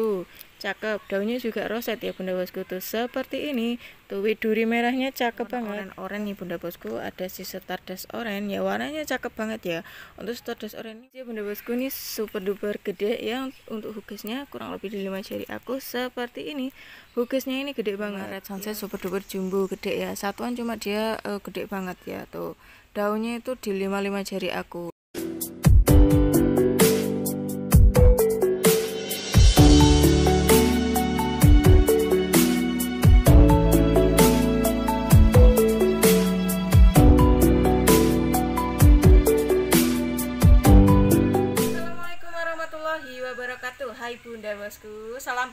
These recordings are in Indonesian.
Uh, cakep. Daunnya juga roset ya Bunda Bosku tuh seperti ini. Tuh duri merahnya cakep Warna banget. orang nih Bunda Bosku ada si Stardust oren ya warnanya cakep banget ya. Untuk Stardust oren ini ya Bunda Bosku ini super duper gede ya untuk hugesnya kurang lebih di 5 jari aku seperti ini. Hugesnya ini gede banget. Red Sunset iya. super duper jumbo gede ya. Satuan cuma dia uh, gede banget ya tuh. Daunnya itu di 55 jari aku.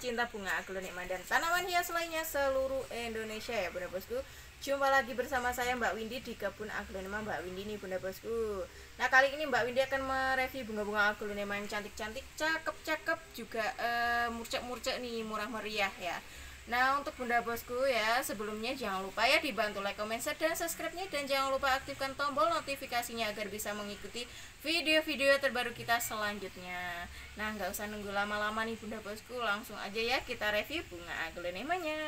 pecinta bunga aglonema dan tanaman hias lainnya seluruh Indonesia ya Bunda Bosku. Jumpa lagi bersama saya Mbak Windy di kebun aglonema Mbak Windy nih Bunda Bosku. Nah, kali ini Mbak Windy akan mereview bunga-bunga aglonema yang cantik-cantik, cakep-cakep juga murcek eh, murcek-murcek nih, murah meriah ya. Nah untuk bunda bosku ya sebelumnya jangan lupa ya dibantu like, comment, share, dan subscribe-nya Dan jangan lupa aktifkan tombol notifikasinya agar bisa mengikuti video-video terbaru kita selanjutnya Nah nggak usah nunggu lama-lama nih bunda bosku langsung aja ya kita review bunga aglonemanya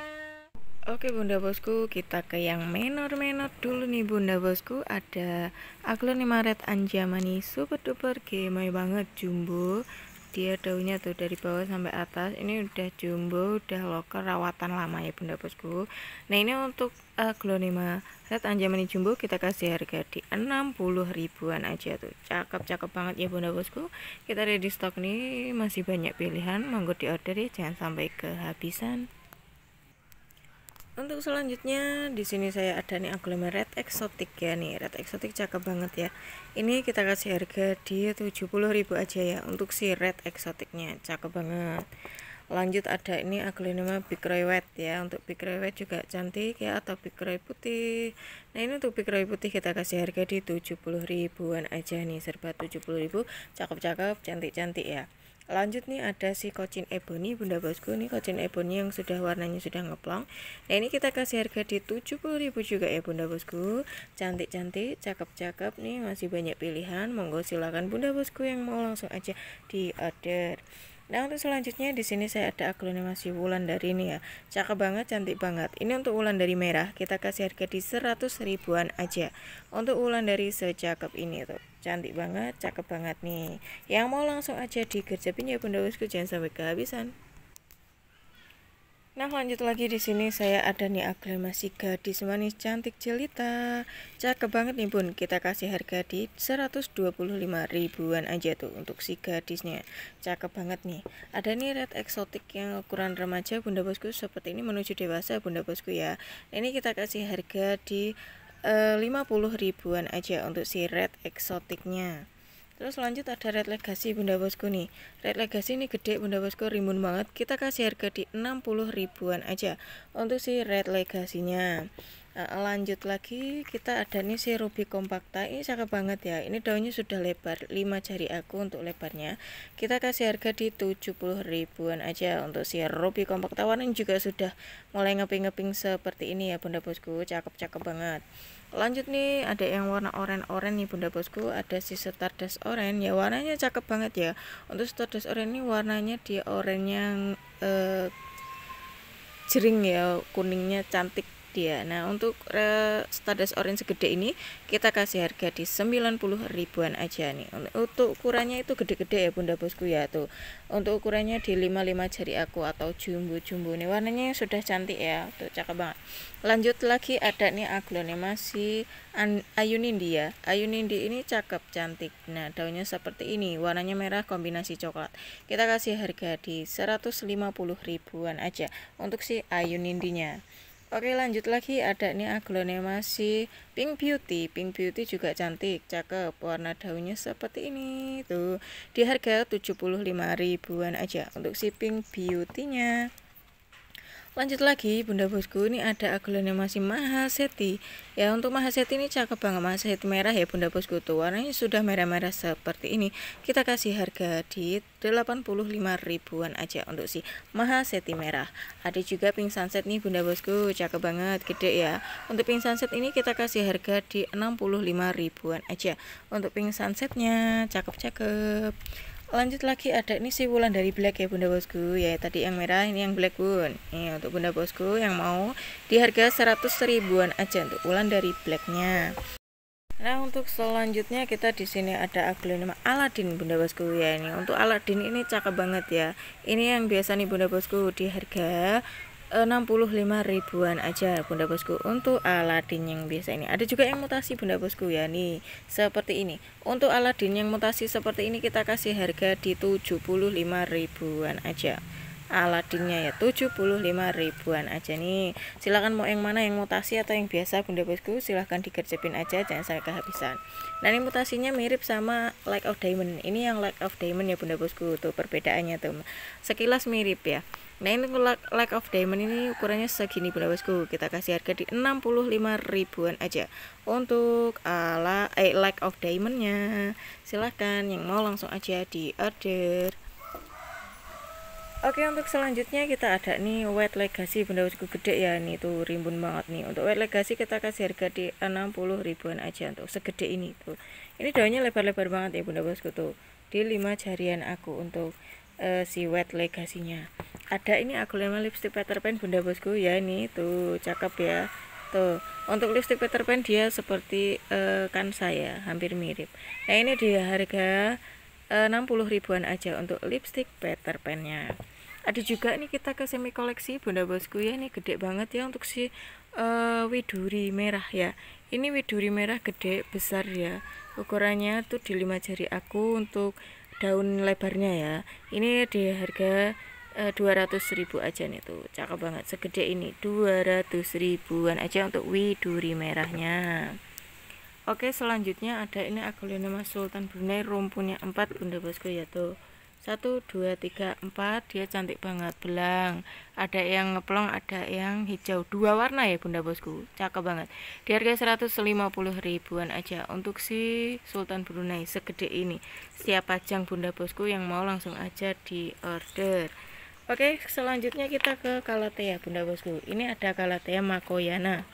Oke bunda bosku kita ke yang menor-menor dulu nih bunda bosku ada aglonema red anjamani super duper gemoy banget jumbo dia daunnya tuh dari bawah sampai atas ini udah jumbo udah loker rawatan lama ya bunda bosku nah ini untuk uh, eh, glonema red anjamani jumbo kita kasih harga di 60 ribuan aja tuh cakep cakep banget ya bunda bosku kita ada di stok nih masih banyak pilihan monggo di order ya jangan sampai kehabisan untuk selanjutnya di sini saya ada nih aglomerat red exotic ya nih red exotic cakep banget ya ini kita kasih harga di 70.000 aja ya untuk si red exoticnya cakep banget lanjut ada ini aglonema big roy white ya untuk big roy white juga cantik ya atau big roy putih nah ini untuk big roy putih kita kasih harga di 70000 ribuan aja nih serba 70.000 ribu cakep-cakep cantik-cantik ya lanjut nih ada si kocin ebony bunda bosku nih kocin ebony yang sudah warnanya sudah ngeplong nah ini kita kasih harga di ribu juga ya bunda bosku cantik-cantik cakep-cakep nih masih banyak pilihan monggo silakan bunda bosku yang mau langsung aja di order Nah untuk selanjutnya di sini saya ada aglonemasi wulan dari ini ya. Cakep banget, cantik banget. Ini untuk wulan dari merah kita kasih harga di 100 ribuan aja. Untuk wulan dari secakep ini tuh. Cantik banget, cakep banget nih. Yang mau langsung aja digerjepin ya Bunda bosku jangan sampai kehabisan. Nah lanjut lagi di sini saya ada nih aglomerasi gadis manis cantik jelita Cakep banget nih bun kita kasih harga di 125 ribuan aja tuh untuk si gadisnya Cakep banget nih Ada nih red eksotik yang ukuran remaja bunda bosku seperti ini menuju dewasa bunda bosku ya Ini kita kasih harga di 50 eh, ribuan aja untuk si red eksotiknya Terus lanjut ada red legacy bunda bosku nih Red legacy ini gede bunda bosku rimun banget Kita kasih harga di 60 ribuan aja Untuk si red Legacy-nya lanjut lagi kita ada nih si ruby compacta ini cakep banget ya ini daunnya sudah lebar 5 jari aku untuk lebarnya kita kasih harga di 70 ribuan aja untuk si ruby compacta warna ini juga sudah mulai ngeping-ngeping seperti ini ya bunda bosku cakep-cakep banget lanjut nih ada yang warna oranye-oranye nih bunda bosku ada si stardust oranye ya warnanya cakep banget ya untuk stardust oranye ini warnanya di oranye yang eh, jering ya kuningnya cantik dia nah untuk uh, Stardust Orange segede ini kita kasih harga di 90 ribuan aja nih untuk ukurannya itu gede-gede ya bunda bosku ya tuh untuk ukurannya di 55 jari aku atau jumbo-jumbo nih warnanya sudah cantik ya tuh cakep banget lanjut lagi ada nih aglonema si ayunindi ya ayunindi ini cakep cantik nah daunnya seperti ini warnanya merah kombinasi coklat kita kasih harga di 150 ribuan aja untuk si ayunindinya Oke lanjut lagi ada ini aglonema si pink beauty Pink beauty juga cantik, cakep Warna daunnya seperti ini tuh Di harga 75 ribuan aja untuk si pink beauty-nya Lanjut lagi, Bunda Bosku, ini ada aglonema masih mahal seti, Ya, untuk mahal seti ini cakep banget, mahal seti merah ya Bunda Bosku tuh. Warnanya sudah merah-merah seperti ini. Kita kasih harga di 85 ribuan aja untuk si mahal seti merah. Ada juga pink sunset nih Bunda Bosku, cakep banget, gede ya. Untuk pink sunset ini kita kasih harga di 65 ribuan aja. Untuk pink sunsetnya cakep-cakep lanjut lagi ada ini siwulan dari black ya bunda bosku ya tadi yang merah ini yang black pun ini untuk bunda bosku yang mau di harga 100 ribuan aja untuk ulan dari blacknya Nah untuk selanjutnya kita di sini ada aglonema Aladin bunda bosku ya ini untuk Aladin ini cakep banget ya ini yang biasa nih bunda bosku di harga 65 eh, ribuan aja bunda bosku untuk Aladin yang biasa ini ada juga yang mutasi bunda bosku ya nih seperti ini untuk Aladin yang mutasi seperti ini kita kasih harga di 75 ribuan aja Aladinnya ya 75 ribuan aja nih silahkan mau yang mana yang mutasi atau yang biasa bunda bosku silahkan dikerjepin aja jangan sampai kehabisan nah ini mutasinya mirip sama like of diamond ini yang like of diamond ya bunda bosku tuh perbedaannya tuh sekilas mirip ya Nah ini like of diamond ini ukurannya segini bunda bosku Kita kasih harga di 65 ribuan aja Untuk ala eh, lack of diamondnya Silahkan yang mau langsung aja di order Oke untuk selanjutnya kita ada nih wet legacy benda bosku gede ya nih tuh rimbun banget nih untuk wet legacy kita kasih harga di 60 ribuan aja untuk segede ini tuh ini daunnya lebar-lebar banget ya bunda bosku tuh di 5 jarian aku untuk uh, si wet legasinya ada ini aku lima lipstick Peter Pan bunda bosku ya ini tuh cakep ya tuh untuk lipstick Peter Pan dia seperti uh, eh, kan saya hampir mirip nah ini dia harga 60 eh, ribuan aja untuk lipstick Peter Pan-nya ada juga nih kita ke semi koleksi bunda bosku ya ini gede banget ya untuk si uh, widuri merah ya ini widuri merah gede besar ya ukurannya tuh di lima jari aku untuk daun lebarnya ya ini di harga eh, dua ratus ribu aja nih tuh cakep banget segede ini dua ratus ribuan aja untuk widuri merahnya oke selanjutnya ada ini aku nama sultan Brunei rumpunnya empat bunda bosku ya tuh satu dua tiga empat dia cantik banget belang ada yang ngeplong ada yang hijau dua warna ya bunda bosku cakep banget di harga 150 ribuan aja untuk si Sultan Brunei segede ini setiap pajang bunda bosku yang mau langsung aja di order oke selanjutnya kita ke kalatea bunda bosku ini ada kalatea makoyana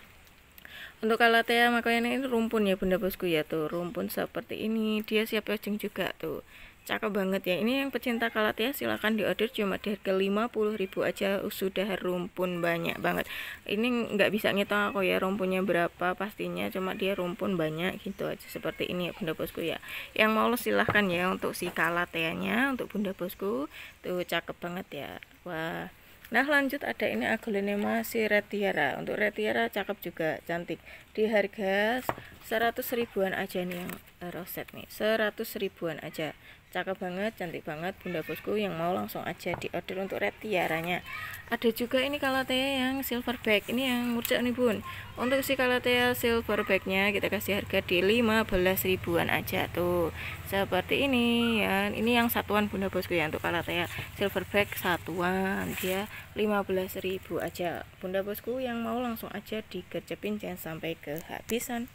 untuk kalatea makoyana ini rumpun ya bunda bosku ya tuh rumpun seperti ini dia siap pajang juga tuh cakep banget ya ini yang pecinta kalat ya silahkan diorder cuma di harga 50 ribu aja sudah rumpun banyak banget ini nggak bisa ngitung aku ya rumpunnya berapa pastinya cuma dia rumpun banyak gitu aja seperti ini ya bunda bosku ya yang mau silahkan ya untuk si kalateanya untuk bunda bosku tuh cakep banget ya wah Nah lanjut ada ini aglonema si retiara Untuk retiara cakep juga cantik Di harga 100 ribuan aja nih yang Eh, roset nih 100 ribuan aja cakep banget cantik banget bunda bosku yang mau langsung aja di order untuk red tiaranya ada juga ini kalatea yang silver bag ini yang murcak nih bun untuk si kalatea silver bagnya kita kasih harga di 15 ribuan aja tuh seperti ini ya ini yang satuan bunda bosku ya untuk kalatea silver bag satuan dia 15 ribu aja bunda bosku yang mau langsung aja dikerjepin jangan sampai kehabisan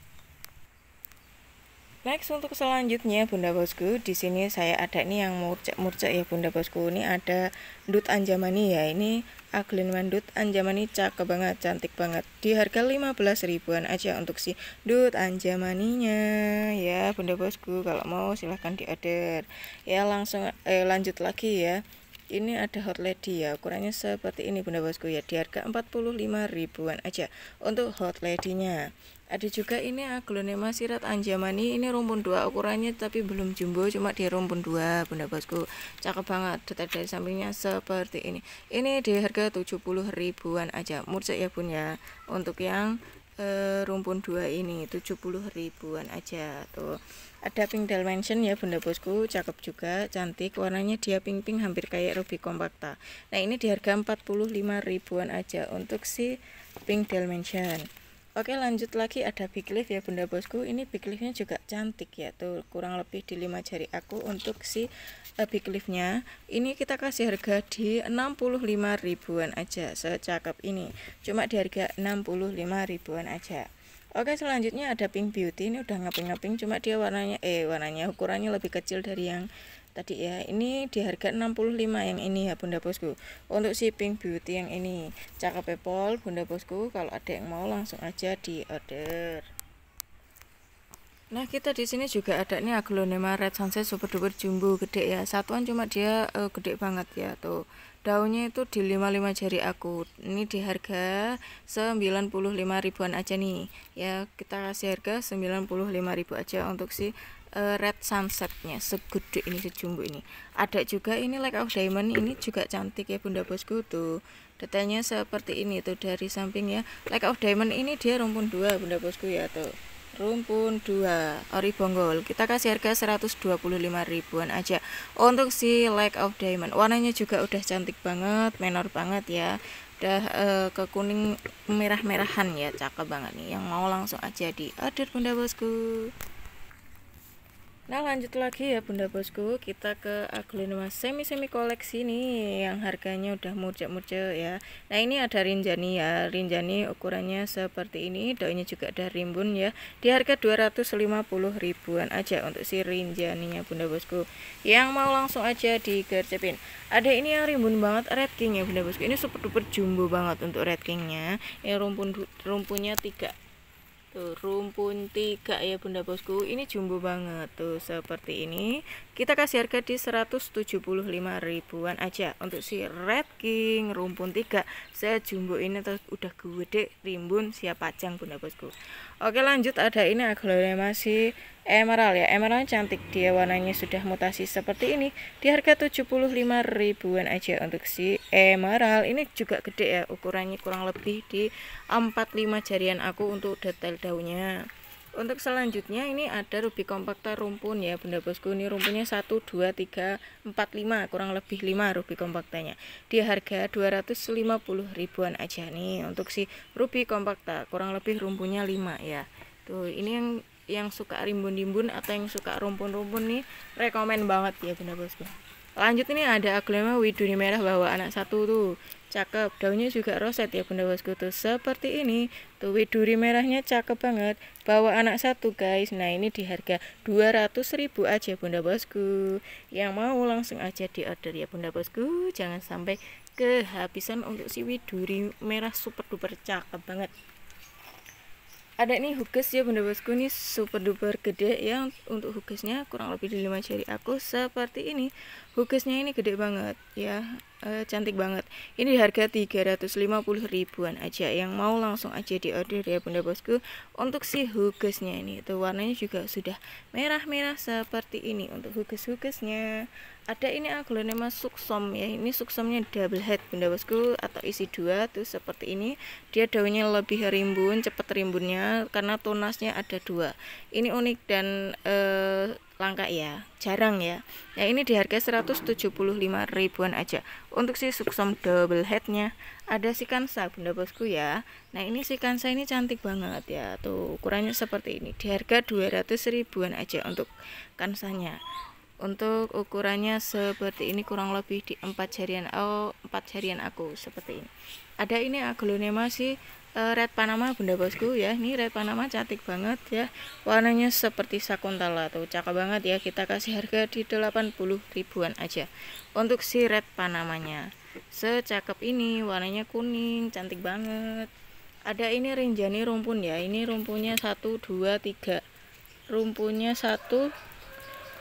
Next untuk selanjutnya Bunda Bosku, di sini saya ada nih yang murcek-murcek ya Bunda Bosku. Ini ada dut anjamani ya. Ini Aglenman dut anjamani cakep banget, cantik banget. Di harga 15 ribuan aja untuk si dut anjamaninya ya Bunda Bosku. Kalau mau silahkan diorder Ya langsung eh, lanjut lagi ya ini ada hot lady ya ukurannya seperti ini bunda bosku ya di harga 45 ribuan aja untuk hot ladynya ada juga ini aglonema sirat anjamani ini rumpun dua ukurannya tapi belum jumbo cuma di rumpun dua bunda bosku cakep banget detail dari sampingnya seperti ini ini di harga 70 ribuan aja murcek ya bun ya. untuk yang Eh, rumpun dua ini 70 ribuan aja tuh ada pink dimension ya bunda bosku cakep juga cantik warnanya dia pink pink hampir kayak ruby compacta nah ini di harga 45 ribuan aja untuk si pink dimension Oke lanjut lagi ada big leaf ya bunda bosku Ini big leafnya juga cantik ya tuh Kurang lebih di 5 jari aku untuk si uh, big leafnya Ini kita kasih harga di 65 ribuan aja Secakep ini Cuma di harga 65 ribuan aja Oke selanjutnya ada pink beauty Ini udah ngeping-ngeping cuma dia warnanya Eh warnanya ukurannya lebih kecil dari yang tadi ya ini di harga 65 yang ini ya bunda bosku untuk si pink beauty yang ini cakep pol, bunda bosku kalau ada yang mau langsung aja di order Nah kita di sini juga ada nih aglonema red sunset super duper jumbo gede ya satuan cuma dia uh, gede banget ya tuh daunnya itu di 55 jari aku ini di harga 95 ribuan aja nih ya kita kasih harga 95 ribu aja untuk si uh, red sunsetnya segede ini sejumbo ini ada juga ini like of diamond ini juga cantik ya bunda bosku tuh detailnya seperti ini tuh dari samping ya like of diamond ini dia rumpun dua bunda bosku ya tuh rumpun 2 ori bonggol kita kasih harga 125 ribuan aja untuk si like of Diamond warnanya juga udah cantik banget menor banget ya udah uh, ke kuning merah-merahan ya cakep banget nih yang mau langsung aja di order bunda bosku Nah lanjut lagi ya bunda bosku Kita ke aglonema semi-semi koleksi nih Yang harganya udah murce-murce ya Nah ini ada rinjani ya Rinjani ukurannya seperti ini Daunnya juga ada rimbun ya Di harga 250 ribuan aja Untuk si rinjani rinjaninya bunda bosku Yang mau langsung aja digercepin Ada ini yang rimbun banget red king ya bunda bosku Ini super duper jumbo banget untuk red kingnya Ini rumpun, rumpunnya tiga Tuh, rumpun tiga ya bunda bosku ini jumbo banget tuh seperti ini kita kasih harga di 175 ribuan aja Untuk si Red King rumpun 3 Saya jumbo ini terus udah gede rimbun siap pajang bunda bosku Oke lanjut ada ini aglonema masih emerald ya Emerald cantik dia warnanya sudah mutasi seperti ini Di harga 75 ribuan aja untuk si emerald Ini juga gede ya ukurannya kurang lebih di 45 jarian aku untuk detail daunnya untuk selanjutnya ini ada ruby kompakta rumpun ya bunda bosku ini rumpunnya 1 2 3 4 5 kurang lebih 5 ruby kompaktanya di harga 250 ribuan aja nih untuk si ruby kompakta kurang lebih rumpunnya 5 ya tuh ini yang yang suka rimbun-rimbun atau yang suka rumpun-rumpun nih rekomen banget ya bunda bosku lanjut ini ada aglema widuni merah bawa anak satu tuh Cakep, daunnya juga roset ya Bunda Bosku tuh seperti ini. Tuh duri merahnya cakep banget. Bawa anak satu guys. Nah, ini di harga 200.000 aja Bunda Bosku. Yang mau langsung aja di order ya Bunda Bosku. Jangan sampai kehabisan untuk si widuri merah super duper cakep banget ada ini hukus ya bunda bosku ini super duper gede ya untuk hukusnya kurang lebih di 5 jari aku seperti ini hukusnya ini gede banget ya e, cantik banget ini di harga 350 ribuan aja yang mau langsung aja di order ya bunda bosku untuk si hukusnya ini itu warnanya juga sudah merah-merah seperti ini untuk hukus hukusnya ada ini aglonema ah, suksom ya ini suksomnya double head bunda bosku atau isi dua tuh seperti ini dia daunnya lebih rimbun cepat rimbunnya karena tunasnya ada dua ini unik dan eh, langka ya jarang ya ya ini di harga 175 ribuan aja untuk si suksom double headnya ada si kansa bunda bosku ya nah ini si kansa ini cantik banget ya tuh ukurannya seperti ini di harga 200 ribuan aja untuk kansanya untuk ukurannya seperti ini kurang lebih di empat jarian oh empat jarian aku seperti ini ada ini aglonema si eh, red panama bunda bosku ya ini red panama cantik banget ya warnanya seperti sakuntala tuh cakep banget ya kita kasih harga di 80 ribuan aja untuk si red panamanya secakep ini warnanya kuning cantik banget ada ini rinjani rumpun ya ini rumpunnya 1 2 3 rumpunnya 1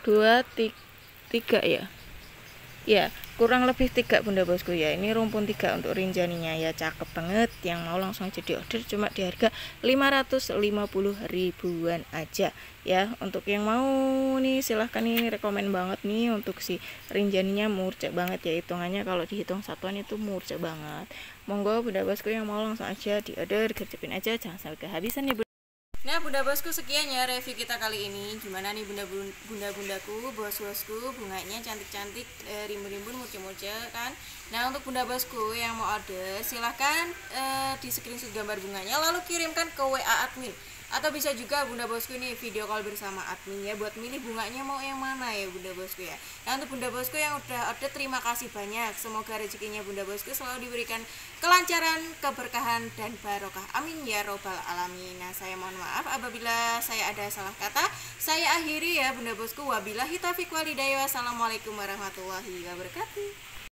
dua tiga tiga ya ya kurang lebih tiga bunda bosku ya ini rumpun tiga untuk rinjaninya ya cakep banget yang mau langsung jadi order cuma di harga 550 ribuan aja ya untuk yang mau nih silahkan ini rekomen banget nih untuk si rinjaninya murcek banget ya hitungannya kalau dihitung satuan itu murcek banget monggo bunda bosku yang mau langsung aja di order gercepin aja jangan sampai kehabisan ya bunda ya. Nah bunda bosku sekian ya review kita kali ini Gimana nih bunda bunda bundaku, bos bosku Bunganya cantik-cantik, e, rimbun-rimbun, murce-murce kan Nah untuk bunda bosku yang mau order silahkan e, di screenshot gambar bunganya Lalu kirimkan ke WA admin atau bisa juga bunda bosku nih video call bersama admin ya buat milih bunganya mau yang mana ya bunda bosku ya nah untuk bunda bosku yang udah order terima kasih banyak semoga rezekinya bunda bosku selalu diberikan kelancaran keberkahan dan barokah amin ya robbal alamin nah saya mohon maaf apabila saya ada salah kata saya akhiri ya bunda bosku wabillahi taufiq walidayah wassalamualaikum warahmatullahi wabarakatuh